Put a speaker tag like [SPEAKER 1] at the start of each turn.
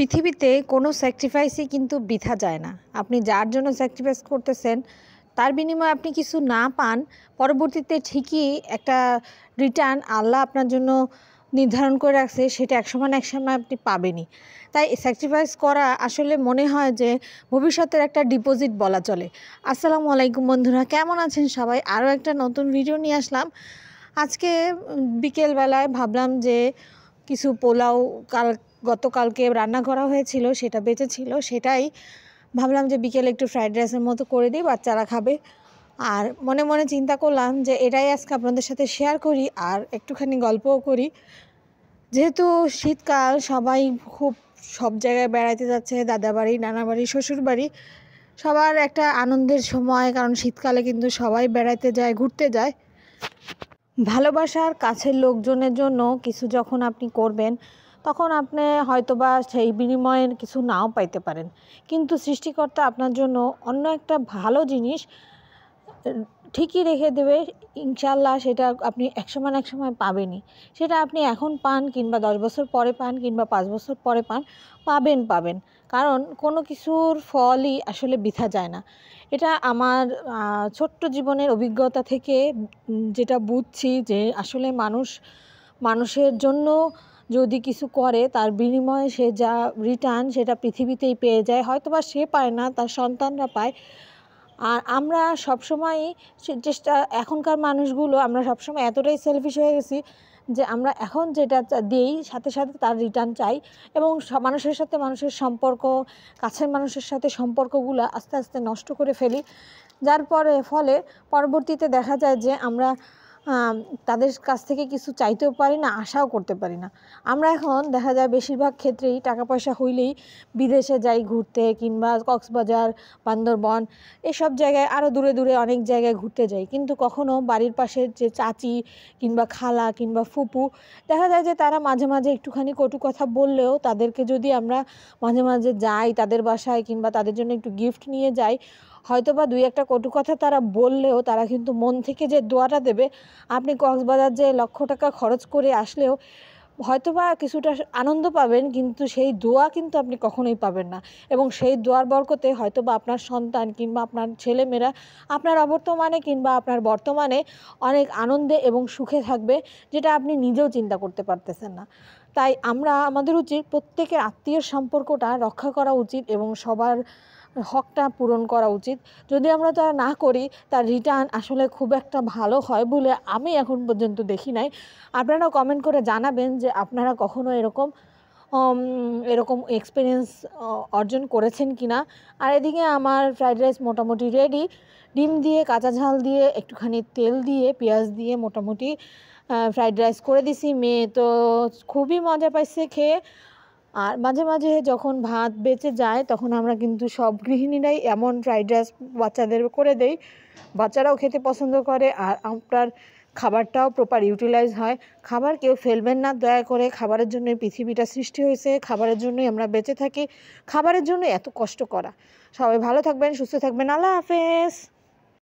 [SPEAKER 1] পৃথিবীতে কোনো স্যাক্রিফাইসই কিন্তু বৃথা যায় না আপনি যার জন্য স্যাক্রিফাইস করতেছেন তার বিনিময়ে আপনি কিছু না পান পরবর্তীতে ঠিকই একটা রিটার্ন আল্লাহ আপনার জন্য নির্ধারণ করে রাখছে সেটা এক সময় এক সময় আপনি পাবেনই তাই স্যাক্রিফাইস করা আসলে মনে হয় যে ভবিষ্যতের একটা ডিপোজিট বলা চলে আসসালামু আলাইকুম বন্ধুরা কেমন আছেন সবাই আরও একটা নতুন ভিডিও নিয়ে আসলাম আজকে বিকেলবেলায় ভাবলাম যে কিছু পোলাও কাল গতকালকে রান্না করা হয়েছিল সেটা বেঁচে ছিল সেটাই ভাবলাম যে বিকেলে একটু ফ্রাইড রাইসের মতো করে দিই বাচ্চারা খাবে আর মনে মনে চিন্তা করলাম যে এটাই আজকে আপনাদের সাথে শেয়ার করি আর একটুখানি গল্পও করি যেহেতু শীতকাল সবাই খুব সব জায়গায় বেড়াইতে যাচ্ছে দাদা বাড়ি নানা বাড়ি শ্বশুর বাড়ি সবার একটা আনন্দের সময় কারণ শীতকালে কিন্তু সবাই বেড়াইতে যায় ঘুরতে যায় ভালোবাসার কাছের লোকজনের জন্য কিছু যখন আপনি করবেন তখন আপনি হয়তোবা সেই বিনিময়ে কিছু নাও পাইতে পারেন কিন্তু সৃষ্টিকর্তা আপনার জন্য অন্য একটা ভালো জিনিস ঠিকই রেখে দেবে ইনশাল্লাহ সেটা আপনি একসময় এক সময় পাবেনই সেটা আপনি এখন পান কিংবা দশ বছর পরে পান কিংবা পাঁচ বছর পরে পান পাবেন পাবেন কারণ কোনো কিছুর ফলই আসলে বৃথা যায় না এটা আমার ছোট্ট জীবনের অভিজ্ঞতা থেকে যেটা বুঝছি যে আসলে মানুষ মানুষের জন্য যদি কিছু করে তার বিনিময়ে সে যা রিটার্ন সেটা পৃথিবীতেই পেয়ে যায় হয়তোবা সে পায় না তার সন্তানরা পায় আর আমরা সবসময়ই চেষ্টা এখনকার মানুষগুলো আমরা সবসময় এতটাই সেলফিশ হয়ে গেছি যে আমরা এখন যেটা দিই সাথে সাথে তার রিটার্ন চাই এবং মানুষের সাথে মানুষের সম্পর্ক কাছের মানুষের সাথে সম্পর্কগুলো আস্তে আস্তে নষ্ট করে ফেলি যার পরে ফলে পরবর্তীতে দেখা যায় যে আমরা তাদের কাছ থেকে কিছু চাইতেও পারি না আশাও করতে পারি না আমরা এখন দেখা যায় বেশিরভাগ ক্ষেত্রেই টাকা পয়সা হইলেই বিদেশে যাই ঘুরতে কিংবা কক্সবাজার বান্দরবন এসব জায়গায় আরও দূরে দূরে অনেক জায়গায় ঘুরতে যাই কিন্তু কখনো বাড়ির পাশে যে চাচি কিংবা খালা কিংবা ফুপু দেখা যায় যে তারা মাঝে মাঝে একটুখানি কটু কথা বললেও তাদেরকে যদি আমরা মাঝে মাঝে যাই তাদের বাসায় কিংবা তাদের জন্য একটু গিফট নিয়ে যাই হয়তো বা দুই একটা কটু কথা তারা বললেও তারা কিন্তু মন থেকে যে দোয়াটা দেবে আপনি কক্সবাজার যে লক্ষ টাকা খরচ করে আসলেও হয়তোবা কিছুটা আনন্দ পাবেন কিন্তু সেই দোয়া কিন্তু আপনি কখনোই পাবেন না এবং সেই দোয়ার বরকতে হয়তোবা আপনার সন্তান কিংবা আপনার ছেলেমেয়েরা আপনার অবর্তমানে কিংবা আপনার বর্তমানে অনেক আনন্দে এবং সুখে থাকবে যেটা আপনি নিজেও চিন্তা করতে পারতেছেন না তাই আমরা আমাদের উচিত প্রত্যেকের আত্মীয় সম্পর্কটা রক্ষা করা উচিত এবং সবার হকটা পূরণ করা উচিত যদি আমরা তা না করি তার রিটার্ন আসলে খুব একটা ভালো হয় বলে আমি এখন পর্যন্ত দেখি নাই আপনারা কমেন্ট করে জানাবেন যে আপনারা কখনো এরকম এরকম এক্সপিরিয়েন্স অর্জন করেছেন কি না আর এদিকে আমার ফ্রাইড রাইস মোটামুটি রেডি ডিম দিয়ে কাঁচা ঝাল দিয়ে একটুখানি তেল দিয়ে পেঁয়াজ দিয়ে মোটামুটি ফ্রাইড রাইস করে দিছি মেয়ে তো খুবই মজা পাইছে খেয়ে আর মাঝে মাঝে যখন ভাত বেঁচে যায় তখন আমরা কিন্তু সব গৃহিণীরাই এমন ফ্রাইড রাইস বাচ্চাদের করে দেই বাচ্চারাও খেতে পছন্দ করে আর আপনার খাবারটাও প্রপার ইউটিলাইজ হয় খাবার কেউ ফেলবেন না দয়া করে খাবারের জন্য পৃথিবীটা সৃষ্টি হয়েছে খাবারের জন্যই আমরা বেঁচে থাকি খাবারের জন্য এত কষ্ট করা সবাই ভালো থাকবেন সুস্থ থাকবেন আল্লাহ হাফেজ